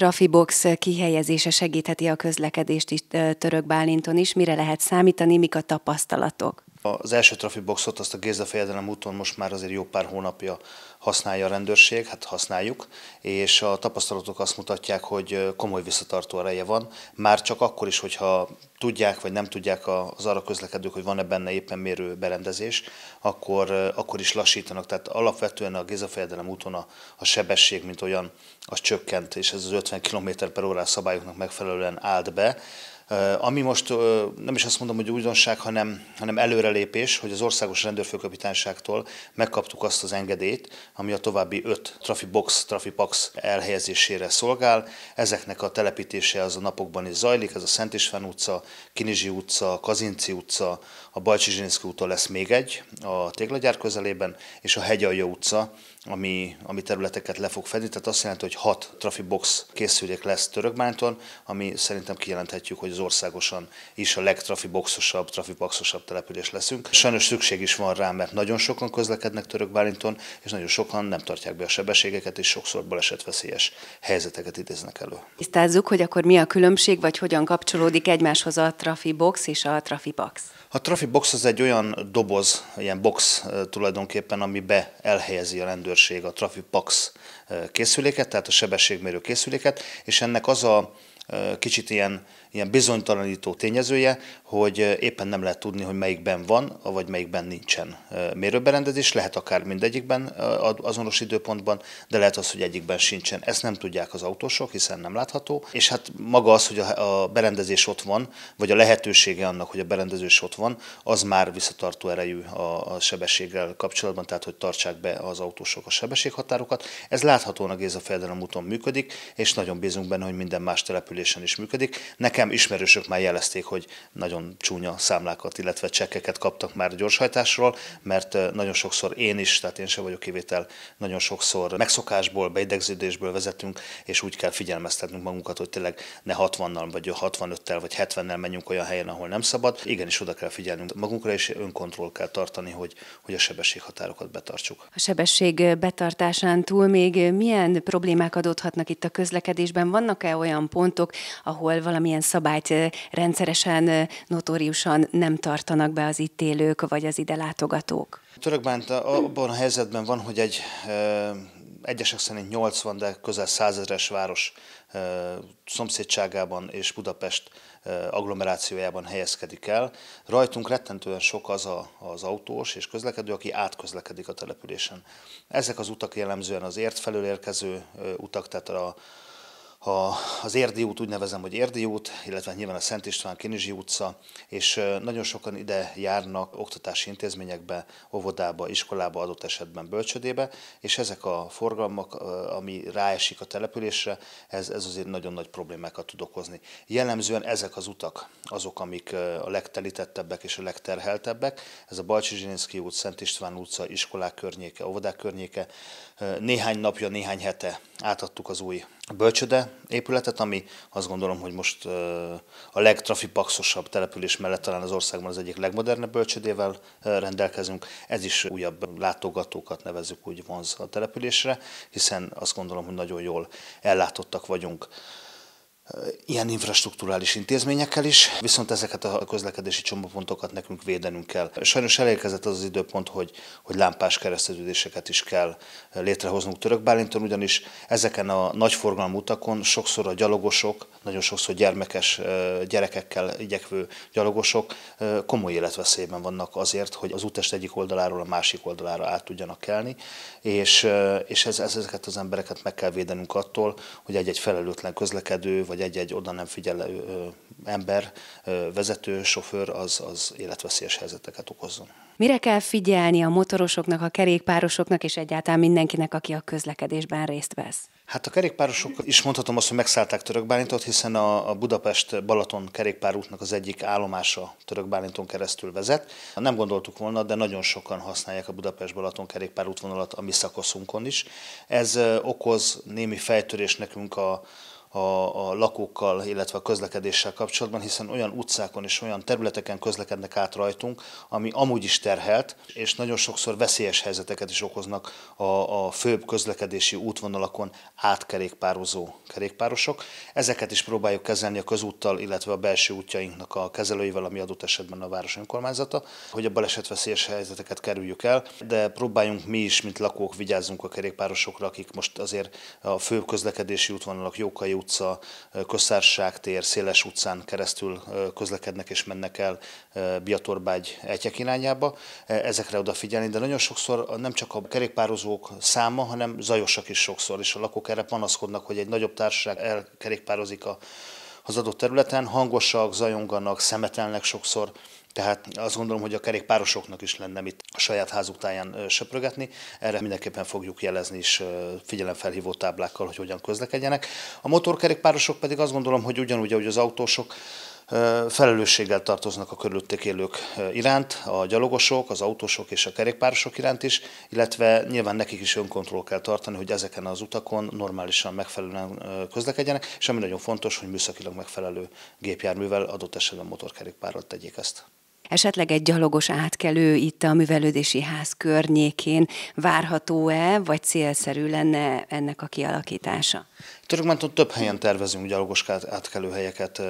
Trafibox kihelyezése segítheti a közlekedést is Török Bálinton is. Mire lehet számítani, mik a tapasztalatok? Az első boxot azt a Géza Fejedelem úton most már azért jó pár hónapja használja a rendőrség, hát használjuk, és a tapasztalatok azt mutatják, hogy komoly visszatartó ereje van, már csak akkor is, hogyha tudják vagy nem tudják az arra közlekedők, hogy van-e benne éppen mérő berendezés, akkor, akkor is lassítanak. Tehát alapvetően a fejedelem úton a, a sebesség, mint olyan, az csökkent, és ez az 50 km per órás szabályoknak megfelelően állt be, ami most nem is azt mondom, hogy újdonság, hanem, hanem előrelépés, hogy az Országos Rendőrfőkapitányságtól megkaptuk azt az engedélyt, ami a további öt trafi pax elhelyezésére szolgál. Ezeknek a telepítése az a napokban is zajlik, ez a Szent István utca, Kinizsi utca, Kazinci utca, a Bajcsi Zsinszki úton lesz még egy, a Téglagyár közelében, és a Hegyalja utca, ami, ami területeket le fog fedni, tehát azt jelenti, hogy hat box készülék lesz Törökbányton, ami szerintem kijelenthetjük, hogy az országosan is a legtrafiboxosabb, trafipaxosabb település leszünk. Sajnos szükség is van rá, mert nagyon sokan közlekednek török Bálinton, és nagyon sokan nem tartják be a sebességeket, és sokszor balesetveszélyes helyzeteket idéznek elő. Tisztázzuk, hogy akkor mi a különbség, vagy hogyan kapcsolódik egymáshoz a trafibox és a trafipax? A trafibox az egy olyan doboz, ilyen box eh, tulajdonképpen, amibe elhelyezi a rendőrség a trafipax eh, készüléket, tehát a sebességmérő készüléket, és ennek az a kicsit ilyen, ilyen bizonytalanító tényezője, hogy éppen nem lehet tudni, hogy melyikben van, vagy melyikben nincsen mérőberendezés. Lehet akár mindegyikben azonos időpontban, de lehet az, hogy egyikben sincsen. Ezt nem tudják az autósok, hiszen nem látható. És hát maga az, hogy a berendezés ott van, vagy a lehetősége annak, hogy a berendezés ott van, az már visszatartó erejű a sebességgel kapcsolatban, tehát hogy tartsák be az autósok a sebességhatárokat. Ez láthatóan a Géza Fejedelem úton működik, és nagyon bízunk benne, hogy minden más település településen is működik. Nekem ismerősök már jelezték, hogy nagyon csúnya számlákat, illetve csekkeket kaptak már gyorshajtásról, mert nagyon sokszor én is, tehát én sem vagyok kivétel, nagyon sokszor megszokásból, beidegződésből vezetünk, és úgy kell figyelmeztetnünk magunkat, hogy tényleg ne 60-nal, vagy 65-tel, vagy 70-nel menjünk olyan helyen, ahol nem szabad. Igenis oda kell figyelnünk magunkra, és önkontroll kell tartani, hogy, hogy a sebességhatárokat betartsuk. A sebesség betartásán túl még milyen problémák adódhatnak itt a közlekedésben? Vannak-e olyan pontok, vállalatok, ahol valamilyen szabályt rendszeresen, notóriusan nem tartanak be az itt élők vagy az ide látogatók? Törökbánt abban a helyzetben van, hogy egy egyesek szerint 80, de közel 100 ezeres város szomszédságában és Budapest agglomerációjában helyezkedik el. Rajtunk rettentően sok az a, az autós és közlekedő, aki átközlekedik a településen. Ezek az utak jellemzően az ért felől érkező utak, tehát a, a, az Érdi út, úgy nevezem, hogy Érdi út, illetve nyilván a Szent István Kinizsi utca, és nagyon sokan ide járnak oktatási intézményekbe, óvodába, iskolába, adott esetben bölcsödébe, és ezek a forgalmak, ami ráesik a településre, ez, ez azért nagyon nagy problémákat tud okozni. Jellemzően ezek az utak azok, amik a legtelítettebbek és a legterheltebbek. Ez a Balcsi út, Szent István utca, iskolák környéke, óvodák környéke. Néhány napja, néhány hete átadtuk az új bölcsöde épületet, ami azt gondolom, hogy most a legtrafipaxosabb település mellett talán az országban az egyik legmodernebb bölcsödével rendelkezünk. Ez is újabb látogatókat nevezük úgy vonz a településre, hiszen azt gondolom, hogy nagyon jól ellátottak vagyunk ilyen infrastruktúrális intézményekkel is, viszont ezeket a közlekedési csomópontokat nekünk védenünk kell. Sajnos elérkezett az az időpont, hogy, hogy lámpás kereszteződéseket is kell létrehoznunk török Bálinton, ugyanis ezeken a nagy forgalmú utakon sokszor a gyalogosok, nagyon sokszor gyermekes gyerekekkel igyekvő gyalogosok komoly életveszélyben vannak azért, hogy az útest egyik oldaláról a másik oldalára át tudjanak kelni, és, és ez, ezeket az embereket meg kell védenünk attól, hogy egy-egy felelőtlen közlekedő vagy hogy egy-egy oda nem figyelő ember, vezető, sofőr az, az életveszélyes helyzeteket okozzon. Mire kell figyelni a motorosoknak, a kerékpárosoknak és egyáltalán mindenkinek, aki a közlekedésben részt vesz? Hát a kerékpárosok is mondhatom azt, hogy megszállták Törökbálintot, hiszen a Budapest-Balaton kerékpárútnak az egyik állomása Törökbálinton keresztül vezet. Nem gondoltuk volna, de nagyon sokan használják a Budapest-Balaton kerékpárútvonalat a mi szakaszunkon is. Ez okoz némi fejtörés nekünk a a, a lakókkal, illetve a közlekedéssel kapcsolatban, hiszen olyan utcákon és olyan területeken közlekednek át rajtunk, ami amúgy is terhelt, és nagyon sokszor veszélyes helyzeteket is okoznak a, a főbb közlekedési útvonalakon átkerékpározó kerékpárosok. Ezeket is próbáljuk kezelni a közúttal, illetve a belső útjainknak a kezelőivel, ami adott esetben a város önkormányzata, hogy a balesetveszélyes helyzeteket kerüljük el, de próbáljunk mi is, mint lakók vigyázzunk a kerékpárosokra, akik most azért a fő közlekedési útvonalak jókai utca, Köszárság tér, Széles utcán keresztül közlekednek és mennek el Biatorbágy egyek irányába. E, ezekre odafigyelni, de nagyon sokszor nem csak a kerékpározók száma, hanem zajosak is sokszor, és a lakók erre panaszkodnak, hogy egy nagyobb társaság elkerékpározik a az adott területen, hangosak, zajonganak, szemetelnek sokszor, tehát azt gondolom, hogy a kerékpárosoknak is lenne itt a saját házuk táján söprögetni. Erre mindenképpen fogjuk jelezni is figyelemfelhívó táblákkal, hogy hogyan közlekedjenek. A motorkerékpárosok pedig azt gondolom, hogy ugyanúgy, ahogy az autósok, felelősséggel tartoznak a körülötték élők iránt, a gyalogosok, az autósok és a kerékpárosok iránt is, illetve nyilván nekik is önkontroll kell tartani, hogy ezeken az utakon normálisan megfelelően közlekedjenek, és ami nagyon fontos, hogy műszakilag megfelelő gépjárművel, adott esetben motorkerékpárral tegyék ezt esetleg egy gyalogos átkelő itt a művelődési ház környékén várható-e, vagy célszerű lenne ennek a kialakítása? Törökmenton több helyen tervezünk gyalogos átkelő helyeket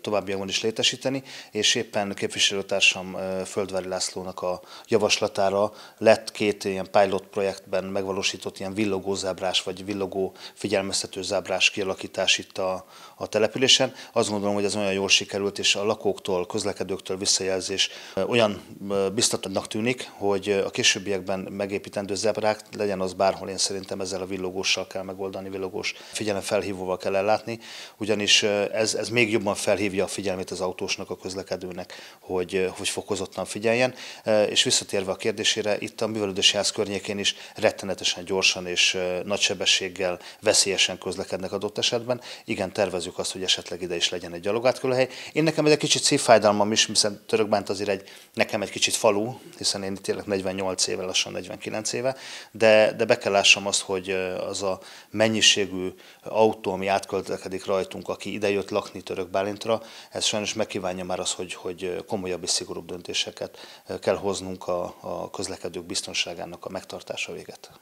továbbiakban is létesíteni, és éppen képviselőtársam Földvári Lászlónak a javaslatára lett két ilyen pilot projektben megvalósított ilyen villogó zábrás, vagy villogó figyelmeztető zábrás kialakítás itt a, a településen. Azt gondolom, hogy ez olyan jól sikerült, és a lakóktól, közlekedőktől visszajelzés olyan biztatnak tűnik, hogy a későbbiekben megépítendő zebrák, legyen az bárhol, én szerintem ezzel a villogóssal kell megoldani, villogós figyelem felhívóval kell ellátni, ugyanis ez, ez még jobban felhívja a figyelmét az autósnak, a közlekedőnek, hogy, hogy fokozottan figyeljen. És visszatérve a kérdésére, itt a művelődési ház környékén is rettenetesen gyorsan és nagy sebességgel veszélyesen közlekednek adott esetben. Igen, tervezük azt, hogy esetleg ide is legyen egy gyalogátkelőhely. Én nekem ez egy kicsit szívfájdalmam is, hiszen Törökbánt azért egy, nekem egy kicsit falu, hiszen én tényleg 48 éve, lassan 49 éve, de, de be kell lássam azt, hogy az a mennyiségű autó, ami átköltekedik rajtunk, aki idejött lakni Török Bálintra, ez sajnos megkívánja már az, hogy, hogy komolyabb és szigorúbb döntéseket kell hoznunk a, a közlekedők biztonságának a megtartása véget.